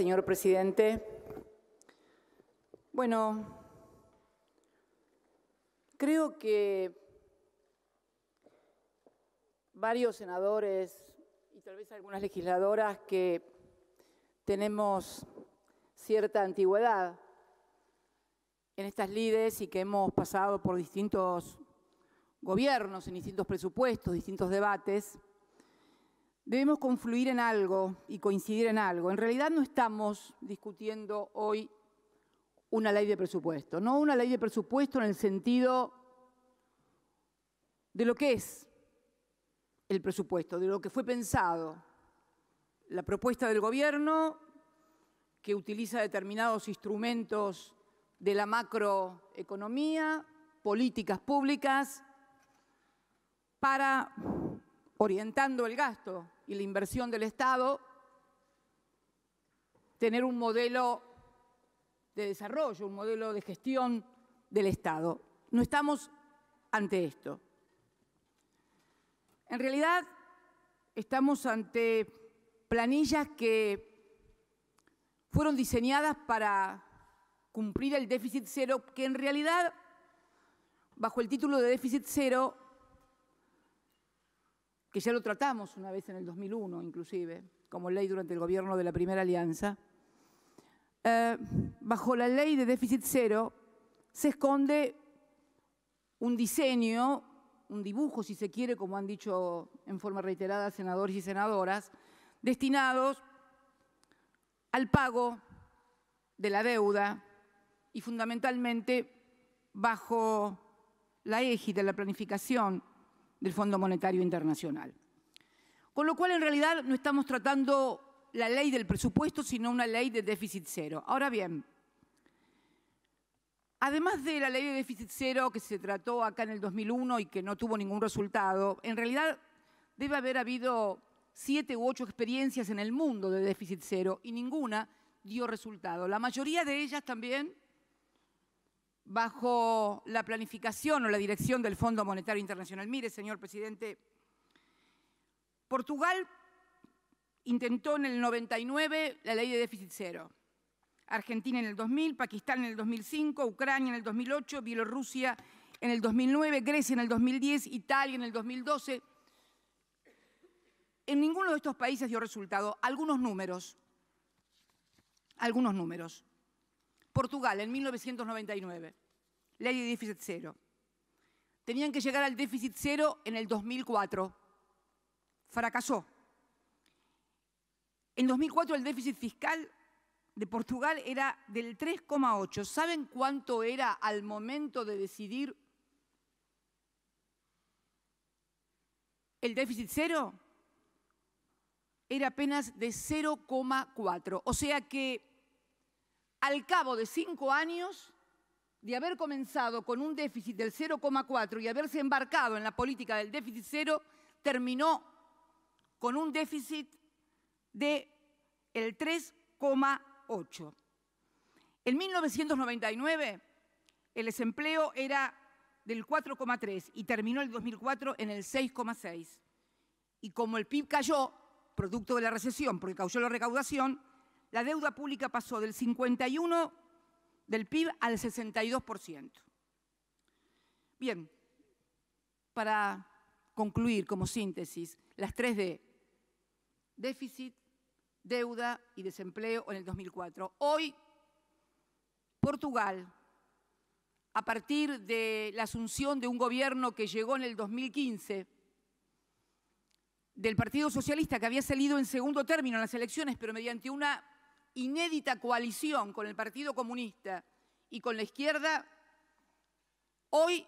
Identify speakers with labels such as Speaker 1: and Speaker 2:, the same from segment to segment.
Speaker 1: Señor presidente, bueno, creo que varios senadores y tal vez algunas legisladoras que tenemos cierta antigüedad en estas lides y que hemos pasado por distintos gobiernos, en distintos presupuestos, distintos debates, debemos confluir en algo y coincidir en algo. En realidad no estamos discutiendo hoy una ley de presupuesto, no una ley de presupuesto en el sentido de lo que es el presupuesto, de lo que fue pensado, la propuesta del gobierno que utiliza determinados instrumentos de la macroeconomía, políticas públicas, para, orientando el gasto y la inversión del Estado, tener un modelo de desarrollo, un modelo de gestión del Estado. No estamos ante esto. En realidad, estamos ante planillas que fueron diseñadas para cumplir el déficit cero, que en realidad, bajo el título de déficit cero, que ya lo tratamos una vez en el 2001 inclusive, como ley durante el gobierno de la primera alianza, eh, bajo la ley de déficit cero se esconde un diseño, un dibujo, si se quiere, como han dicho en forma reiterada senadores y senadoras, destinados al pago de la deuda y fundamentalmente bajo la égida, la planificación del Fondo Monetario Internacional. Con lo cual, en realidad, no estamos tratando la ley del presupuesto, sino una ley de déficit cero. Ahora bien, además de la ley de déficit cero que se trató acá en el 2001 y que no tuvo ningún resultado, en realidad debe haber habido siete u ocho experiencias en el mundo de déficit cero y ninguna dio resultado. La mayoría de ellas también bajo la planificación o la dirección del Fondo Monetario Internacional. Mire, señor presidente, Portugal intentó en el 99 la ley de déficit cero. Argentina en el 2000, Pakistán en el 2005, Ucrania en el 2008, Bielorrusia en el 2009, Grecia en el 2010, Italia en el 2012. En ninguno de estos países dio resultado. Algunos números. Algunos números. Portugal, en 1999, ley de déficit cero. Tenían que llegar al déficit cero en el 2004. Fracasó. En 2004 el déficit fiscal de Portugal era del 3,8. ¿Saben cuánto era al momento de decidir el déficit cero? Era apenas de 0,4. O sea que al cabo de cinco años de haber comenzado con un déficit del 0,4 y haberse embarcado en la política del déficit cero, terminó con un déficit de el 3,8. En 1999 el desempleo era del 4,3 y terminó el 2004 en el 6,6. Y como el PIB cayó, producto de la recesión, porque cayó la recaudación, la deuda pública pasó del 51 del PIB al 62%. Bien, para concluir como síntesis, las tres d déficit, deuda y desempleo en el 2004. Hoy, Portugal, a partir de la asunción de un gobierno que llegó en el 2015, del Partido Socialista, que había salido en segundo término en las elecciones, pero mediante una inédita coalición con el Partido Comunista y con la izquierda, hoy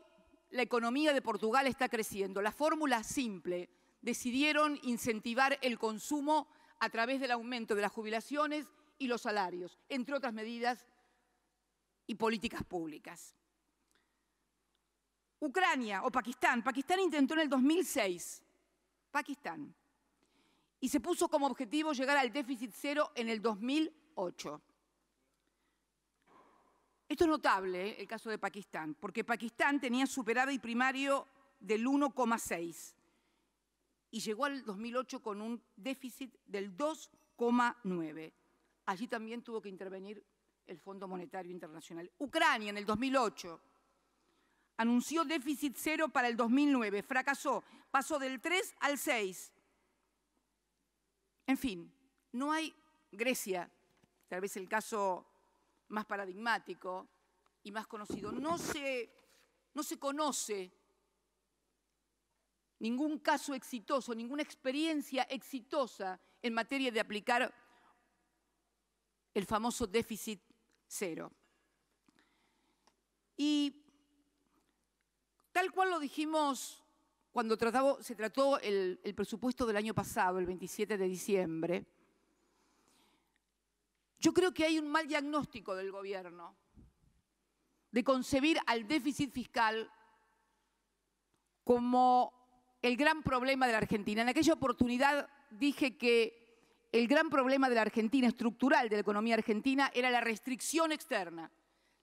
Speaker 1: la economía de Portugal está creciendo. La fórmula simple, decidieron incentivar el consumo a través del aumento de las jubilaciones y los salarios, entre otras medidas y políticas públicas. Ucrania o Pakistán. Pakistán intentó en el 2006, Pakistán, y se puso como objetivo llegar al déficit cero en el 2008. Esto es notable, ¿eh? el caso de Pakistán, porque Pakistán tenía superávit primario del 1,6 y llegó al 2008 con un déficit del 2,9. Allí también tuvo que intervenir el Fondo Monetario Internacional. Ucrania en el 2008 anunció déficit cero para el 2009, fracasó, pasó del 3 al 6 en fin, no hay Grecia, tal vez el caso más paradigmático y más conocido, no se, no se conoce ningún caso exitoso, ninguna experiencia exitosa en materia de aplicar el famoso déficit cero. Y tal cual lo dijimos cuando se trató el, el presupuesto del año pasado, el 27 de diciembre, yo creo que hay un mal diagnóstico del gobierno de concebir al déficit fiscal como el gran problema de la Argentina. En aquella oportunidad dije que el gran problema de la Argentina, estructural de la economía argentina, era la restricción externa,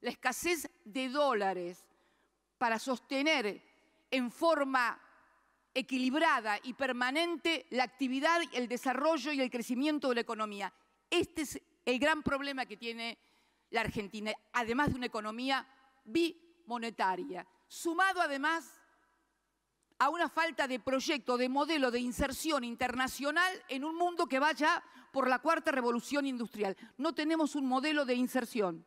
Speaker 1: la escasez de dólares para sostener en forma equilibrada y permanente la actividad, el desarrollo y el crecimiento de la economía. Este es el gran problema que tiene la Argentina, además de una economía bimonetaria, sumado además a una falta de proyecto, de modelo de inserción internacional en un mundo que vaya por la cuarta revolución industrial. No tenemos un modelo de inserción.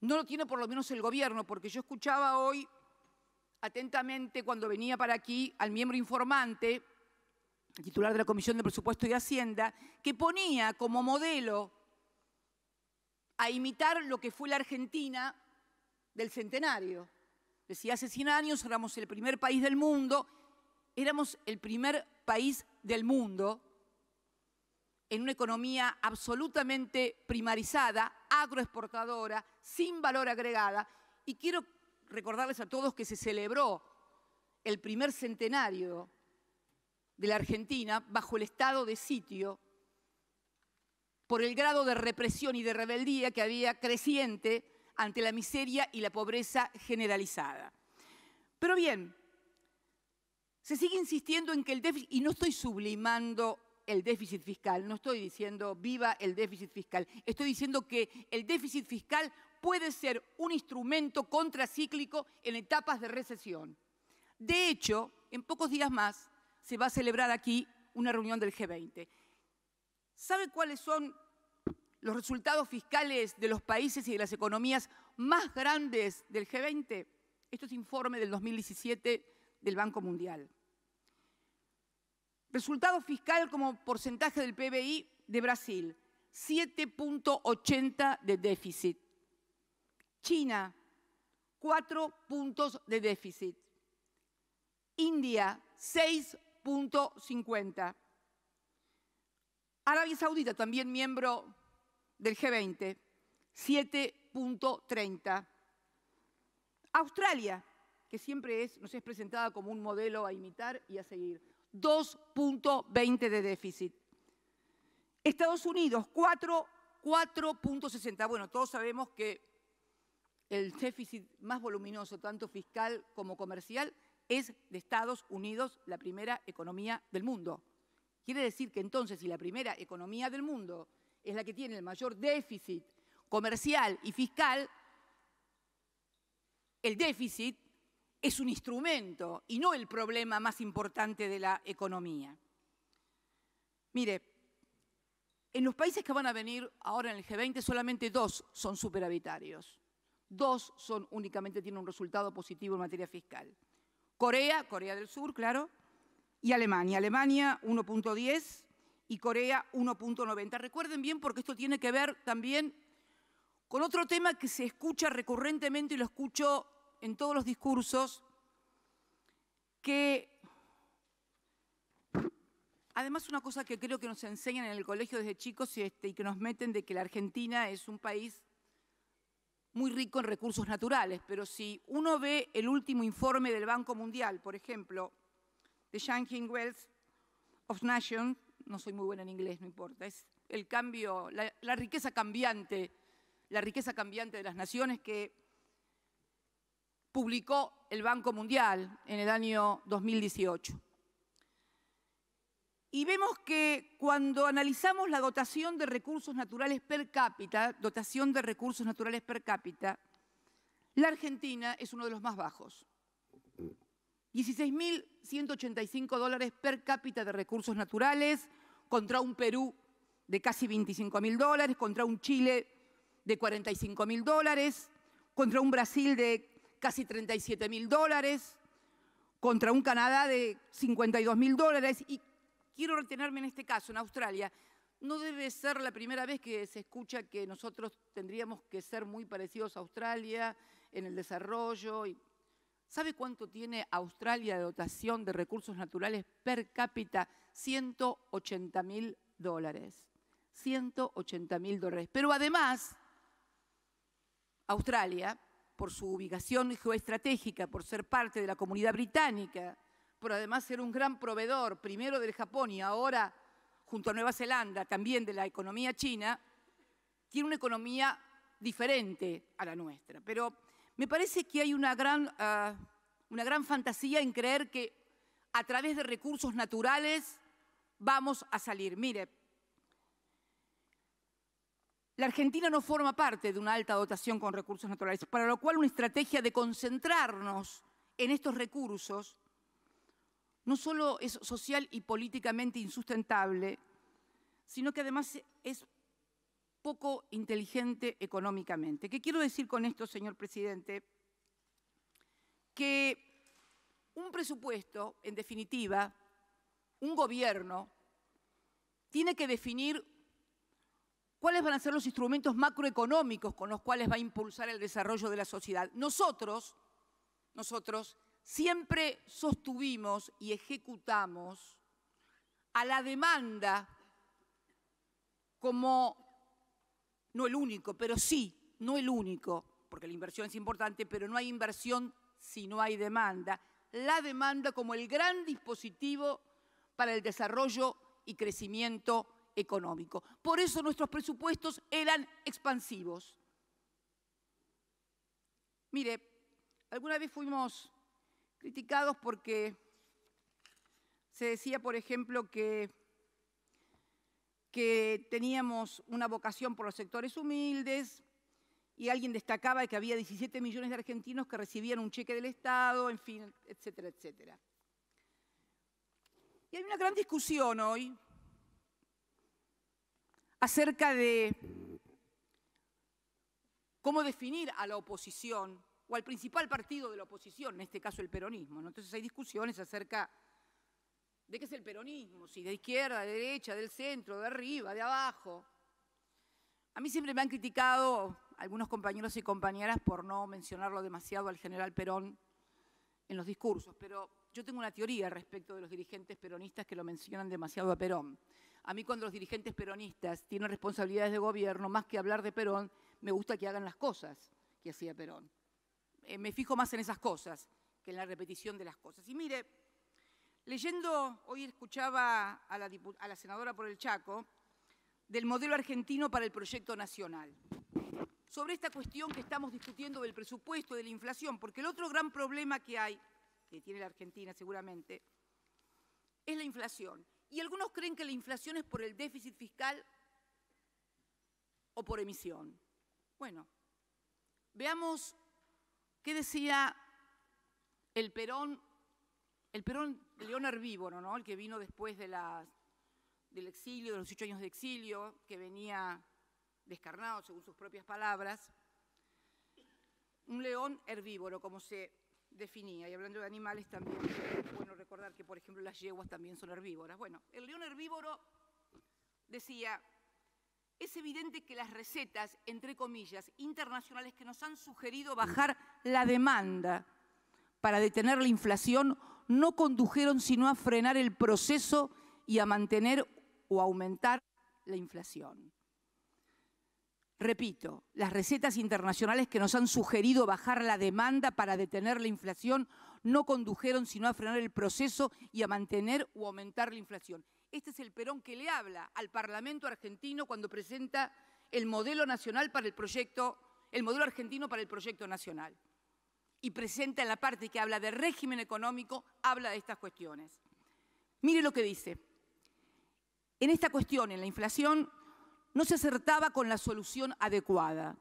Speaker 1: No lo tiene por lo menos el gobierno, porque yo escuchaba hoy atentamente cuando venía para aquí al miembro informante, titular de la Comisión de Presupuesto y Hacienda, que ponía como modelo a imitar lo que fue la Argentina del centenario. Decía, hace 100 años éramos el primer país del mundo, éramos el primer país del mundo en una economía absolutamente primarizada, agroexportadora, sin valor agregada. Y quiero recordarles a todos que se celebró el primer centenario de la Argentina bajo el estado de sitio por el grado de represión y de rebeldía que había creciente ante la miseria y la pobreza generalizada. Pero bien, se sigue insistiendo en que el déficit, y no estoy sublimando el déficit fiscal, no estoy diciendo viva el déficit fiscal, estoy diciendo que el déficit fiscal puede ser un instrumento contracíclico en etapas de recesión. De hecho, en pocos días más se va a celebrar aquí una reunión del G20. ¿Sabe cuáles son los resultados fiscales de los países y de las economías más grandes del G20? Esto es informe del 2017 del Banco Mundial. Resultado fiscal como porcentaje del PBI de Brasil, 7.80 de déficit. China, cuatro puntos de déficit. India, 6.50. Arabia Saudita, también miembro del G20, 7.30. Australia, que siempre es, nos es presentada como un modelo a imitar y a seguir, 2.20 de déficit. Estados Unidos, 4.60. Bueno, todos sabemos que el déficit más voluminoso, tanto fiscal como comercial, es de Estados Unidos, la primera economía del mundo. Quiere decir que entonces, si la primera economía del mundo es la que tiene el mayor déficit comercial y fiscal, el déficit es un instrumento y no el problema más importante de la economía. Mire, en los países que van a venir ahora en el G20 solamente dos son superavitarios dos son, únicamente tienen un resultado positivo en materia fiscal. Corea, Corea del Sur, claro, y Alemania. Alemania 1.10 y Corea 1.90. Recuerden bien porque esto tiene que ver también con otro tema que se escucha recurrentemente y lo escucho en todos los discursos, que además una cosa que creo que nos enseñan en el colegio desde chicos y este, que nos meten de que la Argentina es un país muy rico en recursos naturales, pero si uno ve el último informe del Banco Mundial, por ejemplo, de Shanghai Wealth of Nations, no soy muy buena en inglés, no importa, es el cambio, la, la riqueza cambiante, la riqueza cambiante de las naciones que publicó el Banco Mundial en el año 2018. Y vemos que cuando analizamos la dotación de recursos naturales per cápita, dotación de recursos naturales per cápita, la Argentina es uno de los más bajos. 16.185 dólares per cápita de recursos naturales contra un Perú de casi 25.000 dólares, contra un Chile de 45.000 dólares, contra un Brasil de casi 37.000 dólares, contra un Canadá de 52.000 dólares y quiero retenerme en este caso, en Australia, no debe ser la primera vez que se escucha que nosotros tendríamos que ser muy parecidos a Australia en el desarrollo. ¿Sabe cuánto tiene Australia de dotación de recursos naturales per cápita? 180 mil dólares. 180 mil dólares. Pero además, Australia, por su ubicación geoestratégica, por ser parte de la comunidad británica, por además ser un gran proveedor, primero del Japón y ahora junto a Nueva Zelanda, también de la economía china, tiene una economía diferente a la nuestra. Pero me parece que hay una gran, ah, una gran fantasía en creer que a través de recursos naturales vamos a salir. Mire, la Argentina no forma parte de una alta dotación con recursos naturales, para lo cual una estrategia de concentrarnos en estos recursos no solo es social y políticamente insustentable, sino que además es poco inteligente económicamente. ¿Qué quiero decir con esto, señor presidente? Que un presupuesto, en definitiva, un gobierno, tiene que definir cuáles van a ser los instrumentos macroeconómicos con los cuales va a impulsar el desarrollo de la sociedad. Nosotros, nosotros siempre sostuvimos y ejecutamos a la demanda como, no el único, pero sí, no el único, porque la inversión es importante, pero no hay inversión si no hay demanda, la demanda como el gran dispositivo para el desarrollo y crecimiento económico. Por eso nuestros presupuestos eran expansivos. Mire, alguna vez fuimos criticados porque se decía, por ejemplo, que, teníamos una vocación por los sectores humildes y alguien destacaba que había 17 millones de argentinos que recibían un cheque del Estado, en fin, etcétera, etcétera. Y hay una gran discusión hoy acerca de cómo definir a la oposición o al principal partido de la oposición, en este caso el peronismo. Entonces hay discusiones acerca de qué es el peronismo, si de izquierda, de derecha, del centro, de arriba, de abajo. A mí siempre me han criticado algunos compañeros y compañeras por no mencionarlo demasiado al general Perón en los discursos, pero yo tengo una teoría respecto de los dirigentes peronistas que lo mencionan demasiado a Perón. A mí cuando los dirigentes peronistas tienen responsabilidades de gobierno, más que hablar de Perón, me gusta que hagan las cosas que hacía Perón. Eh, me fijo más en esas cosas que en la repetición de las cosas. Y mire, leyendo, hoy escuchaba a la, a la senadora por el Chaco, del modelo argentino para el proyecto nacional. Sobre esta cuestión que estamos discutiendo del presupuesto, de la inflación, porque el otro gran problema que hay, que tiene la Argentina seguramente, es la inflación. Y algunos creen que la inflación es por el déficit fiscal o por emisión. Bueno, veamos ¿Qué decía el Perón? El Perón león herbívoro, ¿no? El que vino después del exilio, de los ocho años de exilio, que venía descarnado, según sus propias palabras. Un león herbívoro, como se definía. Y hablando de animales también, es bueno recordar que, por ejemplo, las yeguas también son herbívoras. Bueno, el león herbívoro decía, es evidente que las recetas, entre comillas, internacionales que nos han sugerido bajar la demanda para detener la inflación no condujeron sino a frenar el proceso y a mantener o aumentar la inflación. Repito, las recetas internacionales que nos han sugerido bajar la demanda para detener la inflación no condujeron sino a frenar el proceso y a mantener o aumentar la inflación. Este es el Perón que le habla al Parlamento argentino cuando presenta el modelo nacional para el proyecto, el modelo argentino para el proyecto nacional y presenta en la parte que habla de régimen económico, habla de estas cuestiones. Mire lo que dice. En esta cuestión, en la inflación, no se acertaba con la solución adecuada.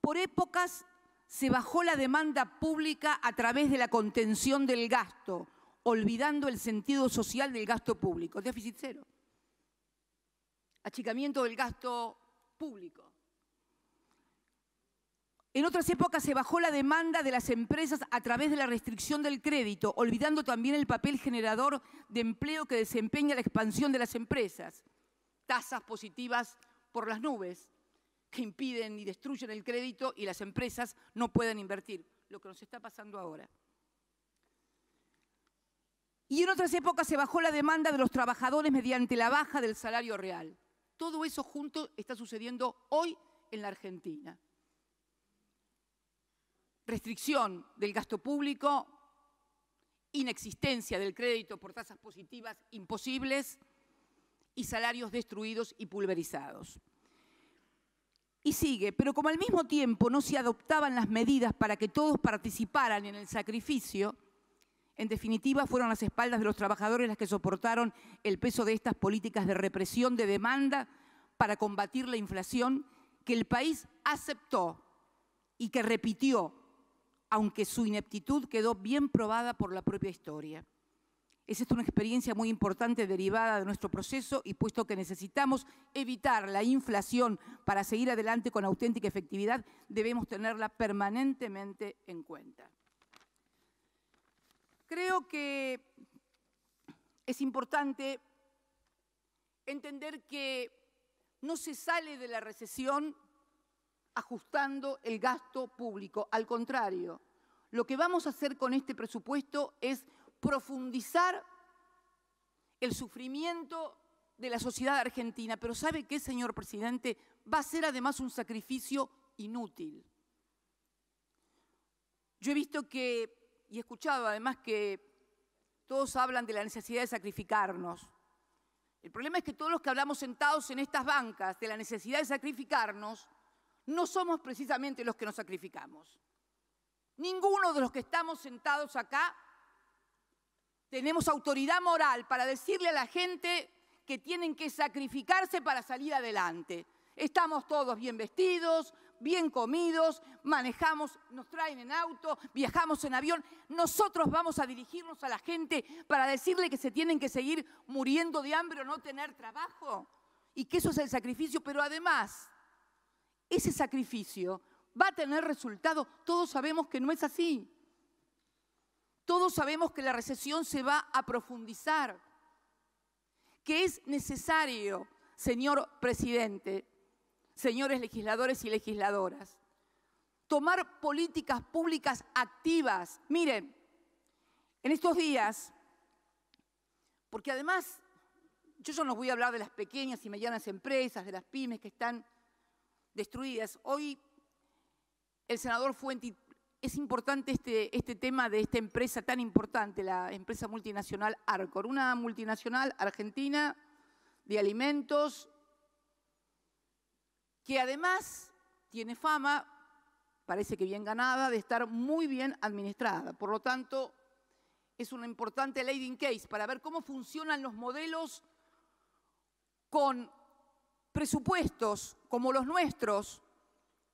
Speaker 1: Por épocas se bajó la demanda pública a través de la contención del gasto, olvidando el sentido social del gasto público. Déficit cero. Achicamiento del gasto público. En otras épocas se bajó la demanda de las empresas a través de la restricción del crédito, olvidando también el papel generador de empleo que desempeña la expansión de las empresas. Tasas positivas por las nubes que impiden y destruyen el crédito y las empresas no pueden invertir, lo que nos está pasando ahora. Y en otras épocas se bajó la demanda de los trabajadores mediante la baja del salario real. Todo eso junto está sucediendo hoy en la Argentina restricción del gasto público, inexistencia del crédito por tasas positivas imposibles y salarios destruidos y pulverizados. Y sigue, pero como al mismo tiempo no se adoptaban las medidas para que todos participaran en el sacrificio, en definitiva fueron las espaldas de los trabajadores las que soportaron el peso de estas políticas de represión de demanda para combatir la inflación que el país aceptó y que repitió aunque su ineptitud quedó bien probada por la propia historia. Es una experiencia muy importante derivada de nuestro proceso y puesto que necesitamos evitar la inflación para seguir adelante con auténtica efectividad, debemos tenerla permanentemente en cuenta. Creo que es importante entender que no se sale de la recesión ajustando el gasto público. Al contrario, lo que vamos a hacer con este presupuesto es profundizar el sufrimiento de la sociedad argentina. Pero ¿sabe qué, señor presidente? Va a ser además un sacrificio inútil. Yo he visto que, y he escuchado además que todos hablan de la necesidad de sacrificarnos. El problema es que todos los que hablamos sentados en estas bancas de la necesidad de sacrificarnos, no somos precisamente los que nos sacrificamos. Ninguno de los que estamos sentados acá tenemos autoridad moral para decirle a la gente que tienen que sacrificarse para salir adelante. Estamos todos bien vestidos, bien comidos, manejamos, nos traen en auto, viajamos en avión. Nosotros vamos a dirigirnos a la gente para decirle que se tienen que seguir muriendo de hambre o no tener trabajo y que eso es el sacrificio, pero además ese sacrificio va a tener resultado. Todos sabemos que no es así. Todos sabemos que la recesión se va a profundizar, que es necesario, señor presidente, señores legisladores y legisladoras, tomar políticas públicas activas. Miren, en estos días, porque además yo ya no voy a hablar de las pequeñas y medianas empresas, de las pymes que están destruidas. Hoy el senador Fuente, es importante este, este tema de esta empresa tan importante, la empresa multinacional Arcor, una multinacional argentina de alimentos que además tiene fama, parece que bien ganada, de estar muy bien administrada. Por lo tanto, es una importante leading case para ver cómo funcionan los modelos con presupuestos como los nuestros,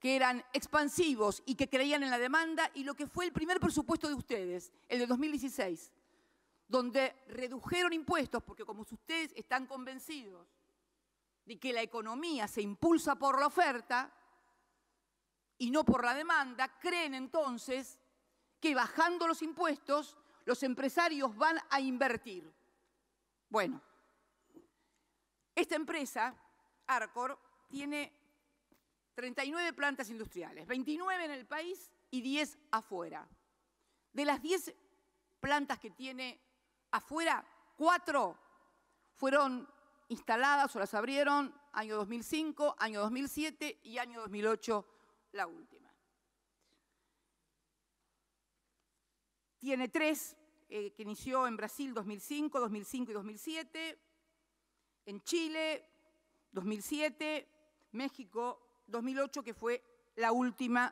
Speaker 1: que eran expansivos y que creían en la demanda, y lo que fue el primer presupuesto de ustedes, el de 2016, donde redujeron impuestos, porque como ustedes están convencidos de que la economía se impulsa por la oferta y no por la demanda, creen entonces que bajando los impuestos los empresarios van a invertir. Bueno, esta empresa Arcor tiene 39 plantas industriales, 29 en el país y 10 afuera. De las 10 plantas que tiene afuera, 4 fueron instaladas o las abrieron año 2005, año 2007 y año 2008 la última. Tiene tres eh, que inició en Brasil 2005, 2005 y 2007, en Chile 2007, México 2008, que fue la última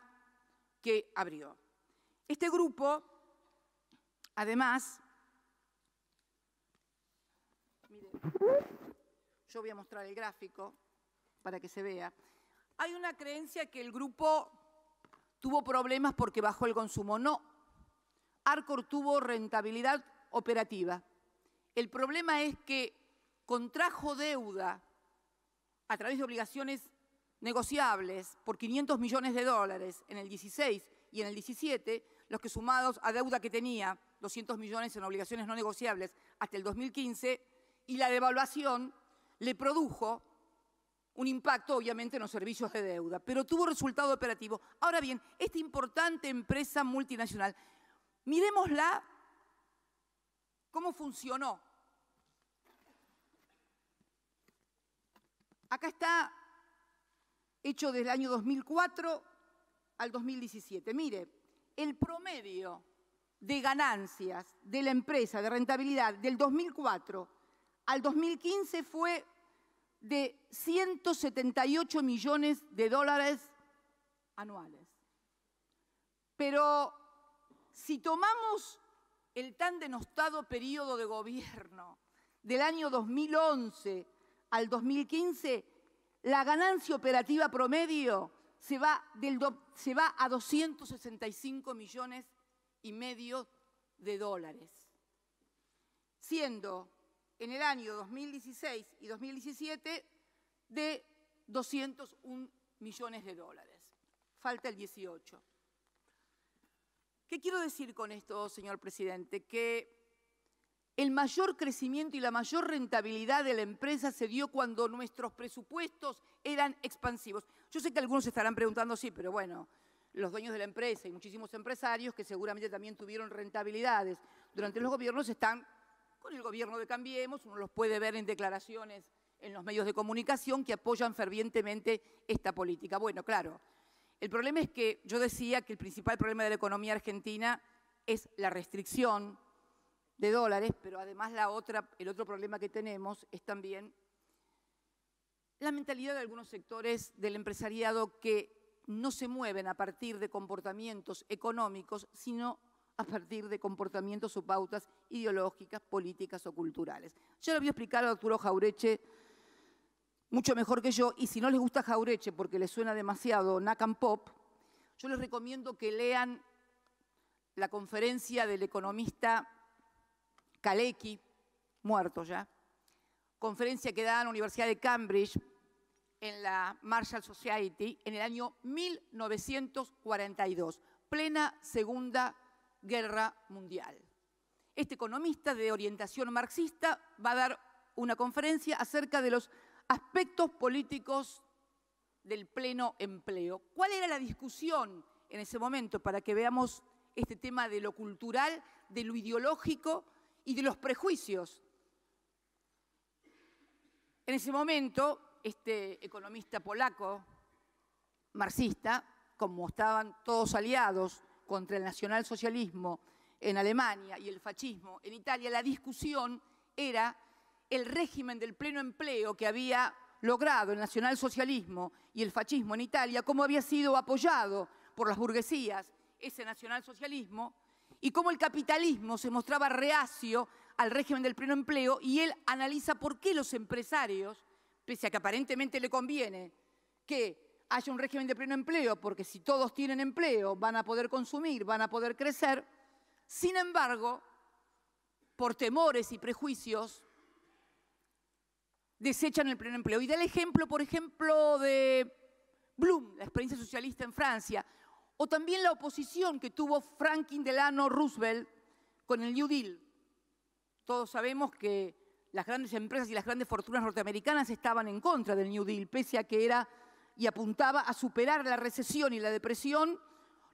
Speaker 1: que abrió. Este grupo, además, yo voy a mostrar el gráfico para que se vea. Hay una creencia que el grupo tuvo problemas porque bajó el consumo. No, Arcor tuvo rentabilidad operativa. El problema es que contrajo deuda a través de obligaciones negociables por 500 millones de dólares en el 16 y en el 17, los que sumados a deuda que tenía, 200 millones en obligaciones no negociables hasta el 2015, y la devaluación le produjo un impacto obviamente en los servicios de deuda, pero tuvo resultado operativo. Ahora bien, esta importante empresa multinacional, miremosla cómo funcionó Acá está hecho desde el año 2004 al 2017. Mire, el promedio de ganancias de la empresa, de rentabilidad, del 2004 al 2015 fue de 178 millones de dólares anuales. Pero si tomamos el tan denostado periodo de gobierno del año 2011 al 2015, la ganancia operativa promedio se va, del se va a 265 millones y medio de dólares, siendo en el año 2016 y 2017 de 201 millones de dólares. Falta el 18. ¿Qué quiero decir con esto, señor presidente? Que el mayor crecimiento y la mayor rentabilidad de la empresa se dio cuando nuestros presupuestos eran expansivos. Yo sé que algunos estarán preguntando, sí, pero bueno, los dueños de la empresa y muchísimos empresarios que seguramente también tuvieron rentabilidades durante los gobiernos están con el gobierno de Cambiemos, uno los puede ver en declaraciones en los medios de comunicación que apoyan fervientemente esta política. Bueno, claro, el problema es que yo decía que el principal problema de la economía argentina es la restricción, de dólares, pero además la otra, el otro problema que tenemos es también la mentalidad de algunos sectores del empresariado que no se mueven a partir de comportamientos económicos, sino a partir de comportamientos o pautas ideológicas, políticas o culturales. Yo lo explicar explicado doctor Jaureche mucho mejor que yo, y si no les gusta Jaureche porque les suena demasiado Nacan Pop, yo les recomiendo que lean la conferencia del economista Kalecki, muerto ya, conferencia que da en la Universidad de Cambridge en la Marshall Society en el año 1942, plena Segunda Guerra Mundial. Este economista de orientación marxista va a dar una conferencia acerca de los aspectos políticos del pleno empleo. ¿Cuál era la discusión en ese momento para que veamos este tema de lo cultural, de lo ideológico y de los prejuicios. En ese momento, este economista polaco, marxista, como estaban todos aliados contra el nacionalsocialismo en Alemania y el fascismo en Italia, la discusión era el régimen del pleno empleo que había logrado el nacionalsocialismo y el fascismo en Italia, cómo había sido apoyado por las burguesías ese nacionalsocialismo y cómo el capitalismo se mostraba reacio al régimen del pleno empleo y él analiza por qué los empresarios, pese a que aparentemente le conviene que haya un régimen de pleno empleo, porque si todos tienen empleo van a poder consumir, van a poder crecer, sin embargo, por temores y prejuicios, desechan el pleno empleo. Y da el ejemplo, por ejemplo, de Bloom, la experiencia socialista en Francia, o también la oposición que tuvo Franklin Delano Roosevelt con el New Deal. Todos sabemos que las grandes empresas y las grandes fortunas norteamericanas estaban en contra del New Deal, pese a que era y apuntaba a superar la recesión y la depresión,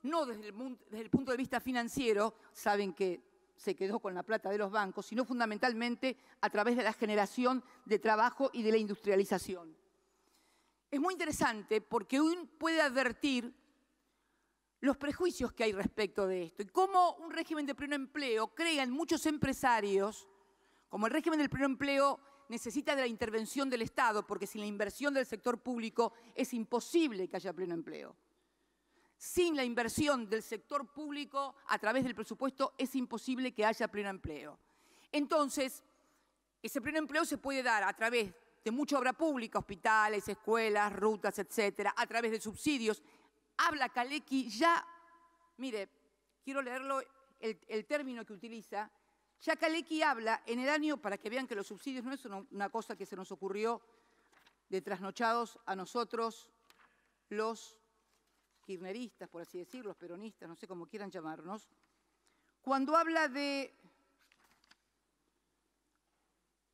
Speaker 1: no desde el, punto de vista financiero, saben que se quedó con la plata de los bancos, sino fundamentalmente a través de la generación de trabajo y de la industrialización. Es muy interesante porque uno puede advertir los prejuicios que hay respecto de esto y cómo un régimen de pleno empleo crea en muchos empresarios, como el régimen del pleno empleo necesita de la intervención del Estado, porque sin la inversión del sector público es imposible que haya pleno empleo. Sin la inversión del sector público a través del presupuesto es imposible que haya pleno empleo. Entonces, ese pleno empleo se puede dar a través de mucha obra pública, hospitales, escuelas, rutas, etcétera, a través de subsidios habla Kalecki ya, mire, quiero leerlo el, término que utiliza, ya Kalecki habla en el año, para que vean que los subsidios no es una cosa que se nos ocurrió de trasnochados a nosotros, los kirneristas, por así decirlo, los peronistas, no sé cómo quieran llamarnos, cuando habla de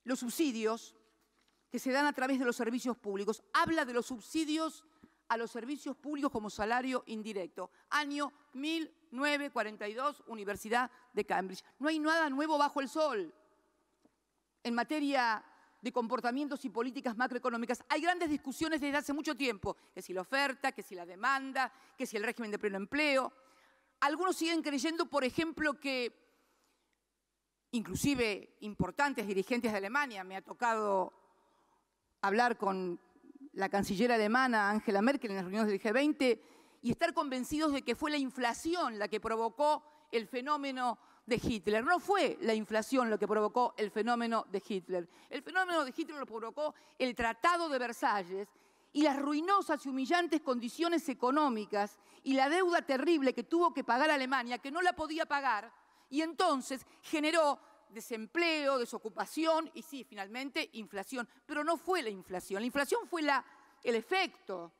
Speaker 1: los subsidios que se dan a través de los servicios públicos, habla de los subsidios a los servicios públicos como salario indirecto. Año 1942, Universidad de Cambridge. No hay nada nuevo bajo el sol en materia de comportamientos y políticas macroeconómicas. Hay grandes discusiones desde hace mucho tiempo, que si la oferta, que si la demanda, que si el régimen de pleno empleo. Algunos siguen creyendo, por ejemplo, que inclusive importantes dirigentes de Alemania, me ha tocado hablar con la canciller alemana Angela Merkel en las reuniones del G20 y estar convencidos de que fue la inflación la que provocó el fenómeno de Hitler. No fue la inflación lo que provocó el fenómeno de Hitler. El fenómeno de Hitler lo provocó el Tratado de Versalles y las ruinosas y humillantes condiciones económicas y la deuda terrible que tuvo que pagar Alemania, que no la podía pagar, y entonces generó desempleo, desocupación y sí, finalmente inflación. Pero no fue la inflación, la inflación fue el efecto,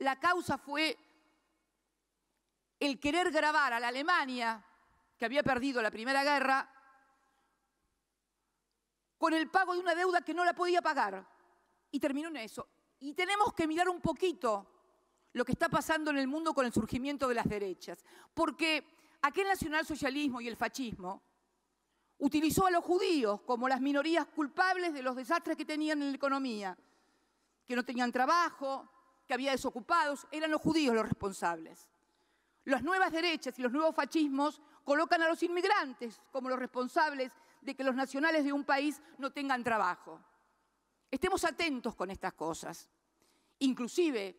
Speaker 1: la causa fue el querer grabar a la Alemania, que había perdido la Primera Guerra, con el pago de una deuda que no la podía pagar. Y terminó en eso. Y tenemos que mirar un poquito lo que está pasando en el mundo con el surgimiento de las derechas. Porque aquel nacionalsocialismo y el fascismo Utilizó a los judíos como las minorías culpables de los desastres que tenían en la economía, que no tenían trabajo, que había desocupados, eran los judíos los responsables. Las nuevas derechas y los nuevos fascismos colocan a los inmigrantes como los responsables de que los nacionales de un país no tengan trabajo. Estemos atentos con estas cosas. Inclusive,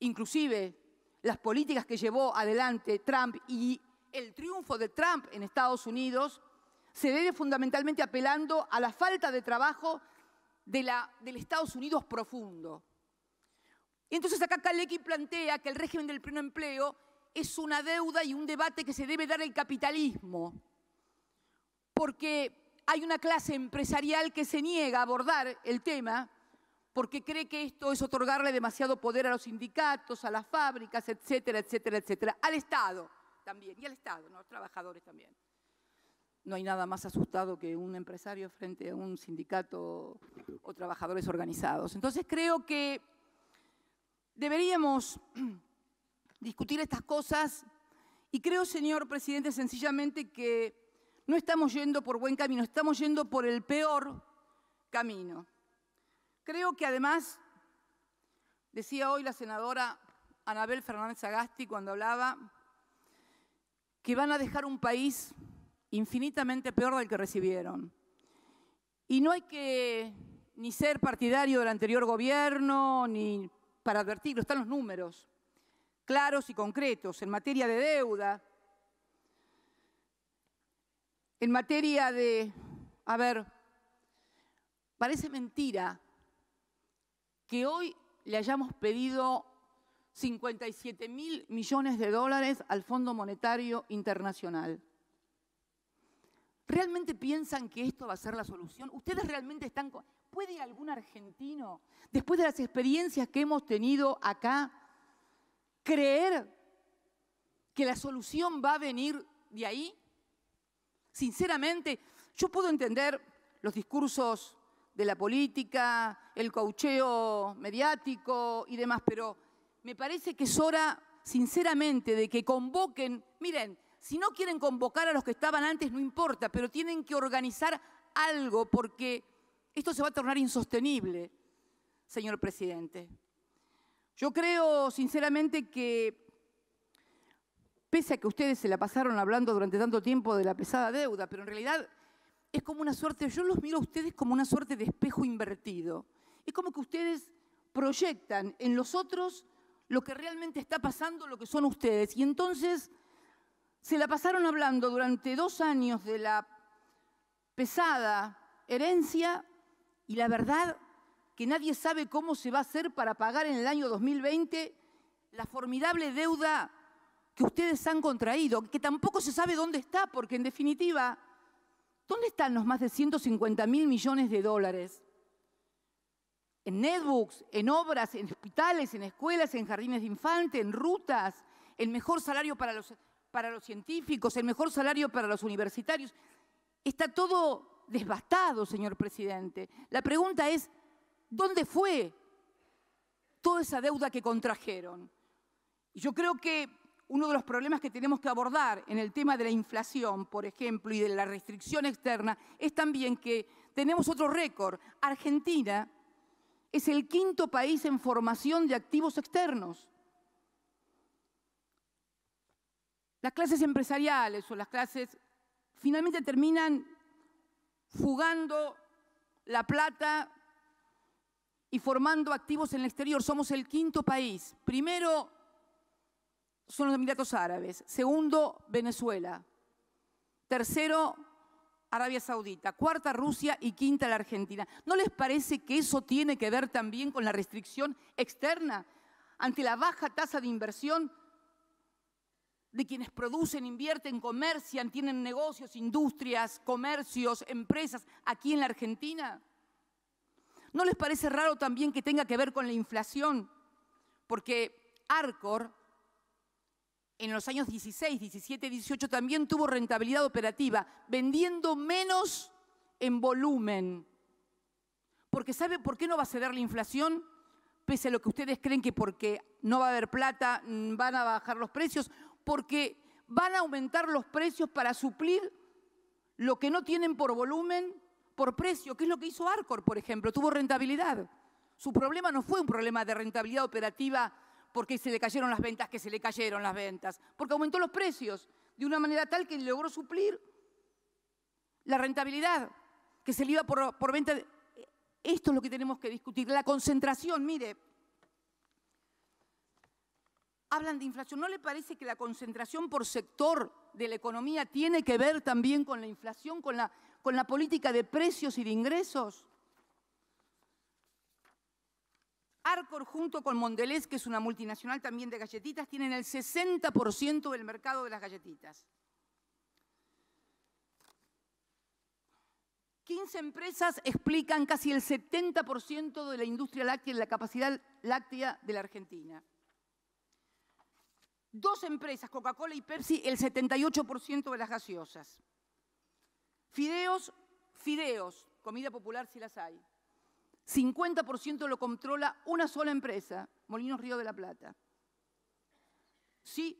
Speaker 1: inclusive las políticas que llevó adelante Trump y el triunfo de Trump en Estados Unidos se debe fundamentalmente apelando a la falta de trabajo de del Estados Unidos profundo. entonces acá Kalecki plantea que el régimen del pleno empleo es una deuda y un debate que se debe dar el capitalismo, porque hay una clase empresarial que se niega a abordar el tema porque cree que esto es otorgarle demasiado poder a los sindicatos, a las fábricas, etcétera, etcétera, etcétera, al Estado también, y al Estado, a los trabajadores también. No hay nada más asustado que un empresario frente a un sindicato o trabajadores organizados. Entonces creo que deberíamos discutir estas cosas y creo, señor presidente, sencillamente que no estamos yendo por buen camino, estamos yendo por el peor camino. Creo que además, decía hoy la senadora Anabel Fernández Agasti cuando hablaba, que van a dejar un país infinitamente peor del que recibieron. Y no hay que ni ser partidario del anterior gobierno, ni para advertirlo, están los números, claros y concretos, en materia de deuda, en materia de, a ver, parece mentira que hoy le hayamos pedido 57 mil millones de dólares al Fondo Monetario Internacional. ¿Realmente piensan que esto va a ser la solución? ¿Ustedes realmente están... ¿Puede algún argentino, después de las experiencias que hemos tenido acá, creer que la solución va a venir de ahí? Sinceramente, yo puedo entender los discursos de la política, el caucheo mediático y demás, pero me parece que es hora, sinceramente, de que convoquen, miren, si no quieren convocar a los que estaban antes, no importa, pero tienen que organizar algo porque esto se va a tornar insostenible, señor presidente. Yo creo sinceramente que, pese a que ustedes se la pasaron hablando durante tanto tiempo de la pesada deuda, pero en realidad es como una suerte, yo los miro a ustedes como una suerte de espejo invertido. Es como que ustedes proyectan en los otros lo que realmente está pasando, lo que son ustedes. Y entonces se la pasaron hablando durante dos años de la pesada herencia y la verdad que nadie sabe cómo se va a hacer para pagar en el año 2020 la formidable deuda que ustedes han contraído, que tampoco se sabe dónde está, porque en definitiva, ¿dónde están los más de 150 mil millones de dólares? En netbooks, en obras, en hospitales, en escuelas, en jardines de infante, en rutas, el mejor salario para los para los científicos, el mejor salario para los universitarios. Está todo desbastado, señor presidente. La pregunta es, ¿dónde fue toda esa deuda que contrajeron? Yo creo que uno de los problemas que tenemos que abordar en el tema de la inflación, por ejemplo, y de la restricción externa, es también que tenemos otro récord. Argentina es el quinto país en formación de activos externos. las clases empresariales o las clases finalmente terminan fugando la plata y formando activos en el exterior. Somos el quinto país. Primero son los Emiratos Árabes. Segundo, Venezuela. Tercero, Arabia Saudita. Cuarta, Rusia. Y quinta, la Argentina. ¿No les parece que eso tiene que ver también con la restricción externa? Ante la baja tasa de inversión, de quienes producen, invierten, comercian, tienen negocios, industrias, comercios, empresas aquí en la Argentina? ¿No les parece raro también que tenga que ver con la inflación? Porque Arcor en los años 16, 17, 18 también tuvo rentabilidad operativa, vendiendo menos en volumen. Porque ¿sabe por qué no va a ceder la inflación? Pese a lo que ustedes creen que porque no va a haber plata mm, van a bajar los precios porque van a aumentar los precios para suplir lo que no tienen por volumen, por precio, que es lo que hizo Arcor, por ejemplo, tuvo rentabilidad. Su problema no fue un problema de rentabilidad operativa porque se le cayeron las ventas, que se le cayeron las ventas, porque aumentó los precios de una manera tal que logró suplir la rentabilidad que se le iba por, por venta. Eh, esto es lo que tenemos que discutir, la concentración, mire, hablan de inflación. ¿No le parece que la concentración por sector de la economía tiene que ver también con la inflación, con la, política de precios y de ingresos? Arcor junto con Mondelez, que es una multinacional también de galletitas, tienen el 60% del mercado de las galletitas. 15 empresas explican casi el 70% de la industria láctea y la capacidad láctea de la Argentina. Dos empresas, Coca-Cola y Pepsi, el 78% de las gaseosas. Fideos, fideos, comida popular si las hay. 50% lo controla una sola empresa, Molinos Río de la Plata. Sí,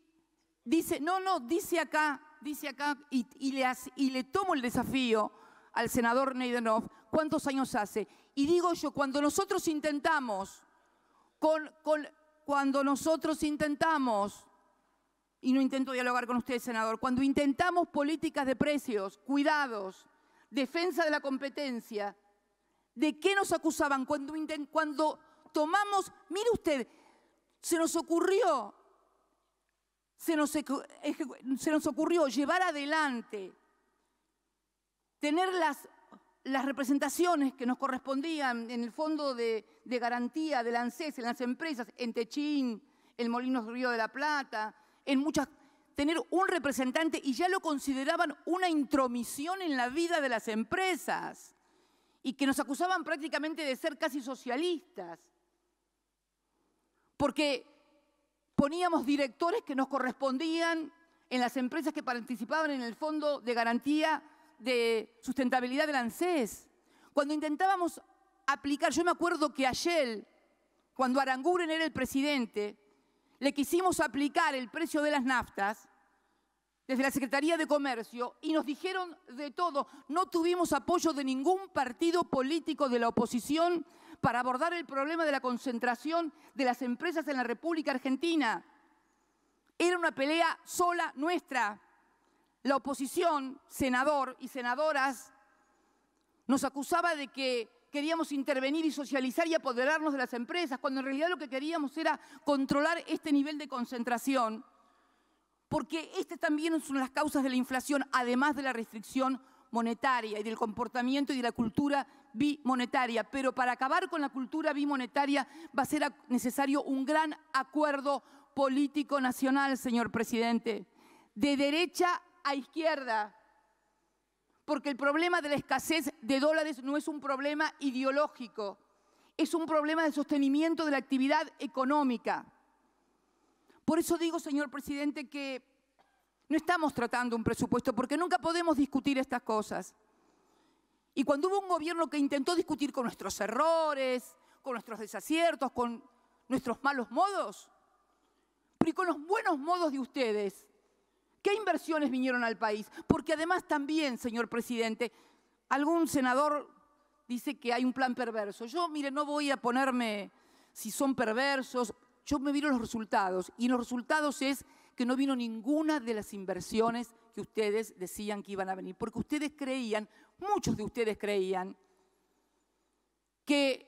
Speaker 1: dice, no, no, dice acá, dice acá, y, le, y le tomo el desafío al senador Neidenov, ¿cuántos años hace? Y digo yo, cuando nosotros intentamos, cuando nosotros intentamos y no intento dialogar con usted, senador, cuando intentamos políticas de precios, cuidados, defensa de la competencia, ¿de qué nos acusaban? Cuando, cuando tomamos, mire usted, se nos ocurrió, se nos, ocurrió llevar adelante, tener las, representaciones que nos correspondían en el fondo de, de garantía del ANSES, en las empresas, en Techín, en Molinos Río de la Plata, tener un representante y ya lo consideraban una intromisión en la vida de las empresas y que nos acusaban prácticamente de ser casi socialistas, porque poníamos directores que nos correspondían en las empresas que participaban en el Fondo de Garantía de Sustentabilidad del ANSES. Cuando intentábamos aplicar, yo me acuerdo que ayer, cuando Aranguren era el presidente, le quisimos aplicar el precio de las naftas desde la Secretaría de Comercio y nos dijeron de todo. No tuvimos apoyo de ningún partido político de la oposición para abordar el problema de la concentración de las empresas en la República Argentina. Era una pelea sola nuestra. La oposición, senador y senadoras, nos acusaba de que queríamos intervenir y socializar y apoderarnos de las empresas, cuando en realidad lo que queríamos era controlar este nivel de concentración, porque estas también son las causas de la inflación, además de la restricción monetaria y del comportamiento y de la cultura bimonetaria. Pero para acabar con la cultura bimonetaria va a ser necesario un gran acuerdo político nacional, señor presidente, de derecha a izquierda, porque el problema de la escasez de dólares no es un problema ideológico, es un problema de sostenimiento de la actividad económica. Por eso digo, señor presidente, que no estamos tratando un presupuesto, porque nunca podemos discutir estas cosas. Y cuando hubo un gobierno que intentó discutir con nuestros errores, con nuestros desaciertos, con nuestros malos modos, pero y con los buenos modos de ustedes, ¿Qué inversiones vinieron al país? Porque además también, señor presidente, algún senador dice que hay un plan perverso. Yo, mire, no voy a ponerme si son perversos. Yo me miro los resultados y los resultados es que no vino ninguna de las inversiones que ustedes decían que iban a venir, porque ustedes creían, muchos de ustedes creían, que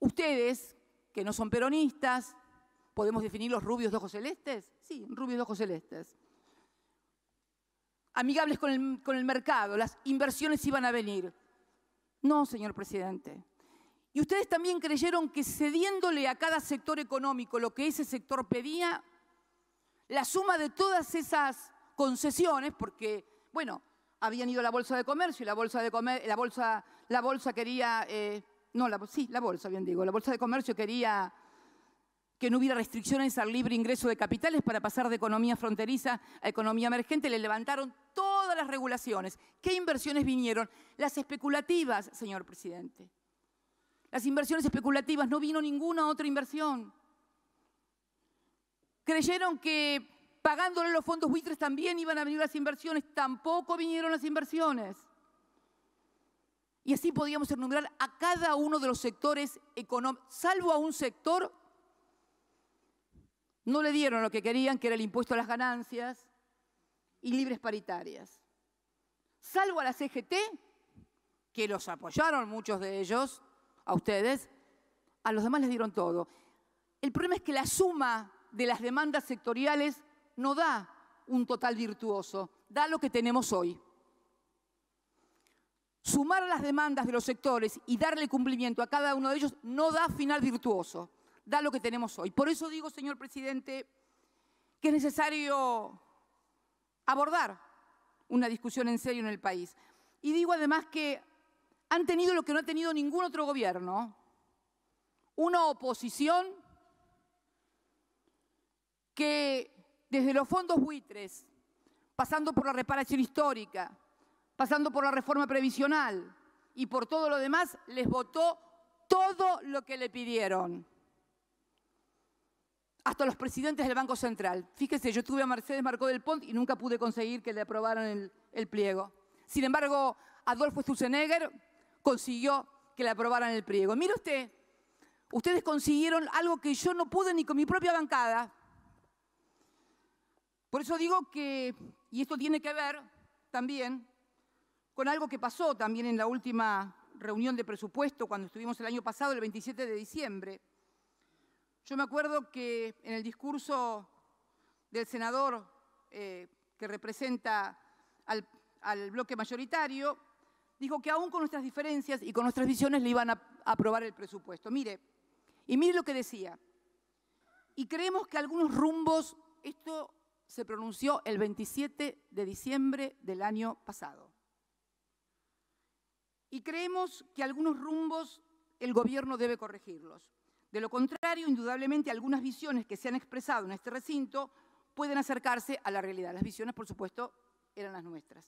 Speaker 1: ustedes, que no son peronistas, podemos definir los rubios de ojos celestes, sí, rubios de ojos celestes, amigables con el, mercado, las inversiones iban a venir. No, señor presidente. Y ustedes también creyeron que cediéndole a cada sector económico lo que ese sector pedía, la suma de todas esas concesiones, porque, bueno, habían ido la bolsa de comercio y la bolsa de comer, la bolsa, la bolsa quería, eh, no, la, sí, la bolsa, bien digo, la bolsa de comercio quería que no hubiera restricciones al libre ingreso de capitales para pasar de economía fronteriza a economía emergente, le levantaron todas las regulaciones. ¿Qué inversiones vinieron? Las especulativas, señor presidente. Las inversiones especulativas, no vino ninguna otra inversión. Creyeron que pagándole los fondos buitres también iban a venir las inversiones, tampoco vinieron las inversiones. Y así podíamos enumerar a cada uno de los sectores económicos, salvo a un sector, no le dieron lo que querían, que era el impuesto a las ganancias, y libres paritarias. Salvo a la CGT, que los apoyaron muchos de ellos, a ustedes, a los demás les dieron todo. El problema es que la suma de las demandas sectoriales no da un total virtuoso, da lo que tenemos hoy. Sumar las demandas de los sectores y darle cumplimiento a cada uno de ellos no da final virtuoso, da lo que tenemos hoy. Por eso digo, señor presidente, que es necesario abordar una discusión en serio en el país. Y digo además que han tenido lo que no ha tenido ningún otro gobierno, una oposición que desde los fondos buitres, pasando por la reparación histórica, pasando por la reforma previsional y por todo lo demás, les votó todo lo que le pidieron hasta los presidentes del Banco Central. Fíjese, yo tuve a Mercedes Marcó del Pont y nunca pude conseguir que le aprobaran el, pliego. Sin embargo, Adolfo Stusenegger consiguió que le aprobaran el pliego. Mire usted, ustedes consiguieron algo que yo no pude ni con mi propia bancada. Por eso digo que, y esto tiene que ver también con algo que pasó también en la última reunión de presupuesto cuando estuvimos el año pasado, el 27 de diciembre, yo me acuerdo que en el discurso del senador eh, que representa al, bloque mayoritario, dijo que aún con nuestras diferencias y con nuestras visiones le iban a, a aprobar el presupuesto. Mire, y mire lo que decía. Y creemos que algunos rumbos, esto se pronunció el 27 de diciembre del año pasado. Y creemos que algunos rumbos el gobierno debe corregirlos. De lo contrario, indudablemente algunas visiones que se han expresado en este recinto pueden acercarse a la realidad. Las visiones, por supuesto, eran las nuestras.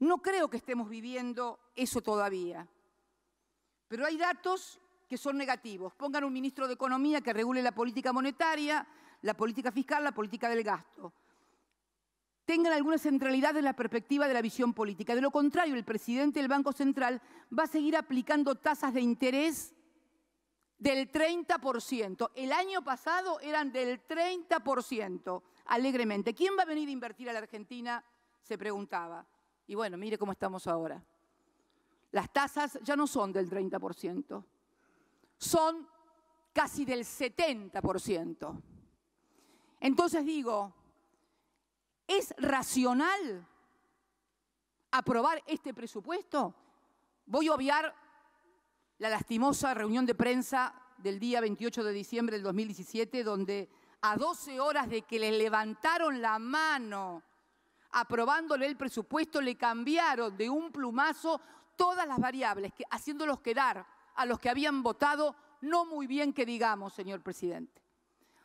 Speaker 1: No creo que estemos viviendo eso todavía, pero hay datos que son negativos. Pongan un ministro de Economía que regule la política monetaria, la política fiscal, la política del gasto. Tengan alguna centralidad en la perspectiva de la visión política. De lo contrario, el presidente del Banco Central va a seguir aplicando tasas de interés del 30%. El año pasado eran del 30%, alegremente. ¿Quién va a venir a invertir a la Argentina? Se preguntaba. Y bueno, mire cómo estamos ahora. Las tasas ya no son del 30%, son casi del 70%. Entonces digo, ¿es racional aprobar este presupuesto? Voy a obviar la lastimosa reunión de prensa del día 28 de diciembre del 2017, donde a 12 horas de que le levantaron la mano aprobándole el presupuesto, le cambiaron de un plumazo todas las variables, que, haciéndolos quedar a los que habían votado no muy bien que digamos, señor presidente.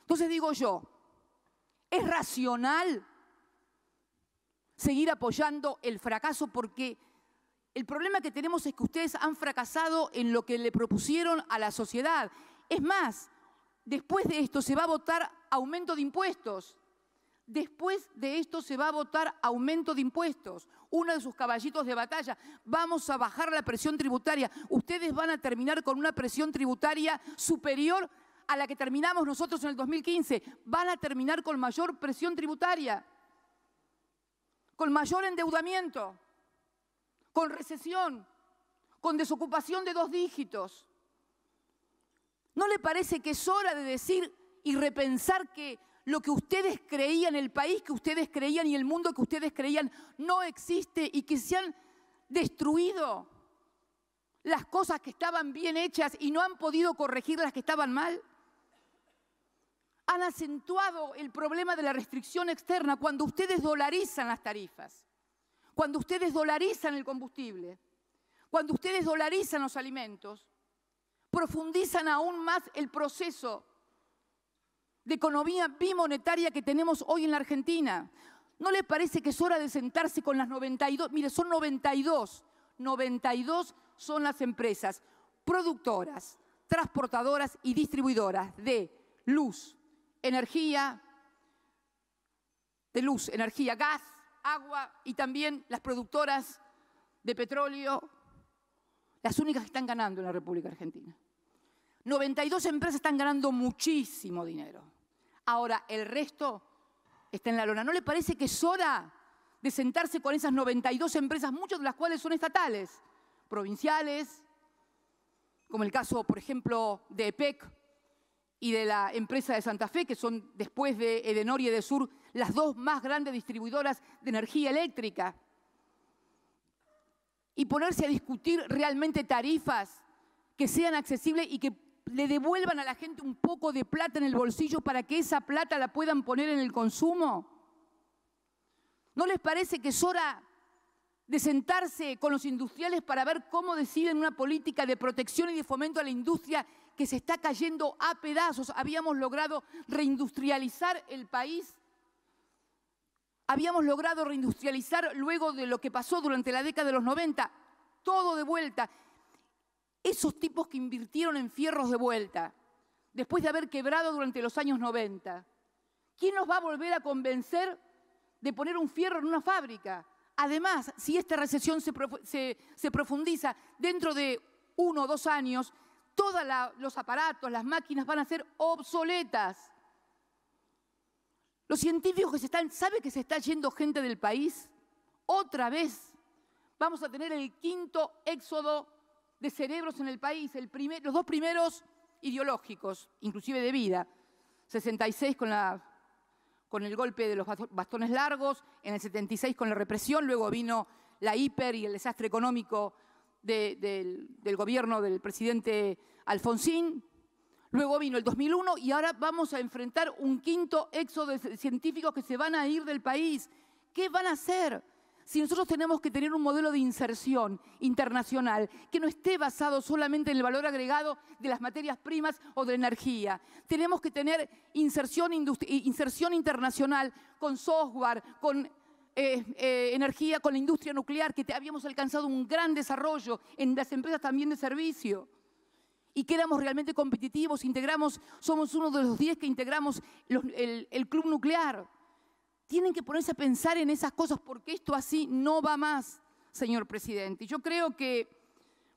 Speaker 1: Entonces digo yo, ¿es racional seguir apoyando el fracaso porque el problema que tenemos es que ustedes han fracasado en lo que le propusieron a la sociedad. Es más, después de esto se va a votar aumento de impuestos. Después de esto se va a votar aumento de impuestos, uno de sus caballitos de batalla. Vamos a bajar la presión tributaria. Ustedes van a terminar con una presión tributaria superior a la que terminamos nosotros en el 2015. Van a terminar con mayor presión tributaria, con mayor endeudamiento con recesión, con desocupación de dos dígitos. ¿No le parece que es hora de decir y repensar que lo que ustedes creían, el país que ustedes creían y el mundo que ustedes creían no existe y que se han destruido las cosas que estaban bien hechas y no han podido corregir las que estaban mal? Han acentuado el problema de la restricción externa cuando ustedes dolarizan las tarifas cuando ustedes dolarizan el combustible, cuando ustedes dolarizan los alimentos, profundizan aún más el proceso de economía bimonetaria que tenemos hoy en la Argentina. ¿No les parece que es hora de sentarse con las 92? Mire, son 92. 92 son las empresas productoras, transportadoras y distribuidoras de luz, energía, de luz, energía, gas, agua y también las productoras de petróleo, las únicas que están ganando en la República Argentina. 92 empresas están ganando muchísimo dinero. Ahora, el resto está en la lona. ¿No le parece que es hora de sentarse con esas 92 empresas, muchas de las cuales son estatales, provinciales, como el caso, por ejemplo, de EPEC, y de la empresa de Santa Fe, que son después de Edenor y Sur las dos más grandes distribuidoras de energía eléctrica. Y ponerse a discutir realmente tarifas que sean accesibles y que le devuelvan a la gente un poco de plata en el bolsillo para que esa plata la puedan poner en el consumo. ¿No les parece que es hora de sentarse con los industriales para ver cómo deciden una política de protección y de fomento a la industria que se está cayendo a pedazos. Habíamos logrado reindustrializar el país. Habíamos logrado reindustrializar luego de lo que pasó durante la década de los 90, todo de vuelta. Esos tipos que invirtieron en fierros de vuelta, después de haber quebrado durante los años 90, ¿quién nos va a volver a convencer de poner un fierro en una fábrica? Además, si esta recesión se, se profundiza dentro de uno o dos años, todos los aparatos, las máquinas van a ser obsoletas. Los científicos que se están, ¿sabe que se está yendo gente del país? Otra vez vamos a tener el quinto éxodo de cerebros en el país, los dos primeros ideológicos, inclusive de vida. 66 con, la, con el golpe de los bastones largos, en el 76 con la represión, luego vino la hiper y el desastre económico del, gobierno del presidente Alfonsín, luego vino el 2001 y ahora vamos a enfrentar un quinto éxodo de científicos que se van a ir del país. ¿Qué van a hacer? Si nosotros tenemos que tener un modelo de inserción internacional que no esté basado solamente en el valor agregado de las materias primas o de energía, tenemos que tener inserción, eh, inserción internacional con software, con eh, eh, energía, con la industria nuclear, que habíamos alcanzado un gran desarrollo en las empresas también de servicio y quedamos realmente competitivos, integramos, somos uno de los 10 que integramos el, club nuclear. Tienen que ponerse a pensar en esas cosas porque esto así no va más, señor presidente. Yo creo que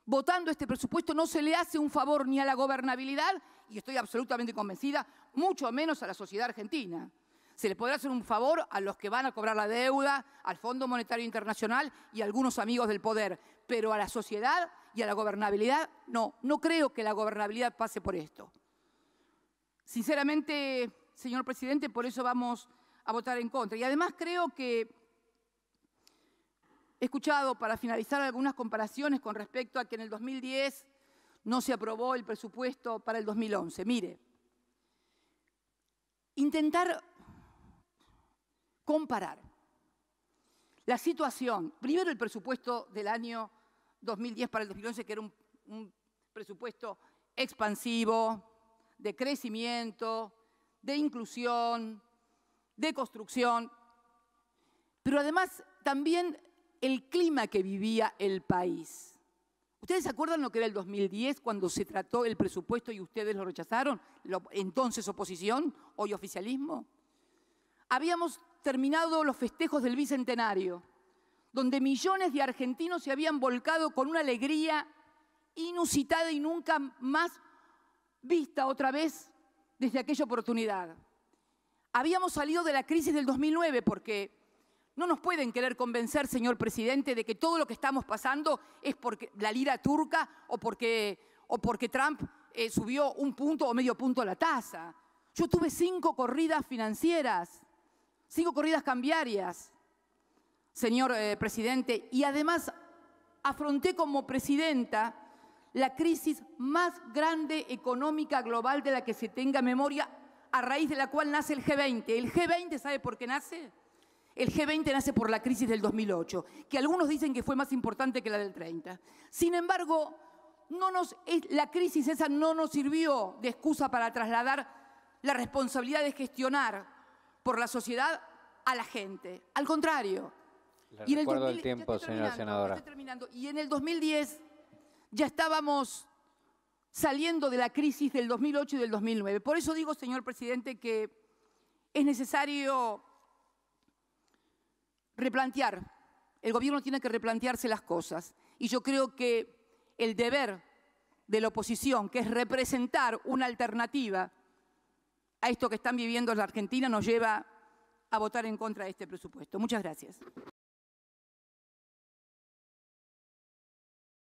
Speaker 1: votando este presupuesto no se le hace un favor ni a la gobernabilidad, y estoy absolutamente convencida, mucho menos a la sociedad argentina. Se le podrá hacer un favor a los que van a cobrar la deuda, al Fondo Monetario Internacional y a algunos amigos del poder, pero a la sociedad y a la gobernabilidad, no, no creo que la gobernabilidad pase por esto. Sinceramente, señor presidente, por eso vamos a votar en contra. Y además creo que he escuchado, para finalizar, algunas comparaciones con respecto a que en el 2010 no se aprobó el presupuesto para el 2011. Mire, intentar comparar la situación, primero el presupuesto del año 2010 para el 2011, que era un, presupuesto expansivo, de crecimiento, de inclusión, de construcción, pero además también el clima que vivía el país. ¿Ustedes se acuerdan lo que era el 2010 cuando se trató el presupuesto y ustedes lo rechazaron? entonces oposición, hoy oficialismo. Habíamos terminado los festejos del Bicentenario donde millones de argentinos se habían volcado con una alegría inusitada y nunca más vista otra vez desde aquella oportunidad. Habíamos salido de la crisis del 2009 porque no nos pueden querer convencer, señor presidente, de que todo lo que estamos pasando es porque la lira turca o porque, o porque Trump eh, subió un punto o medio punto la tasa. Yo tuve cinco corridas financieras, cinco corridas cambiarias señor eh, presidente, y además afronté como presidenta la crisis más grande económica global de la que se tenga memoria, a raíz de la cual nace el G20. ¿El G20 sabe por qué nace? El G20 nace por la crisis del 2008, que algunos dicen que fue más importante que la del 30. Sin embargo, no la crisis esa no nos sirvió de excusa para trasladar la responsabilidad de gestionar por la sociedad a la gente. Al contrario, recuerdo el, tiempo, señora senadora. Y en el 2010 ya estábamos saliendo de la crisis del 2008 y del 2009. Por eso digo, señor presidente, que es necesario replantear. El gobierno tiene que replantearse las cosas. Y yo creo que el deber de la oposición, que es representar una alternativa a esto que están viviendo en la Argentina, nos lleva a votar en contra de este presupuesto. Muchas gracias.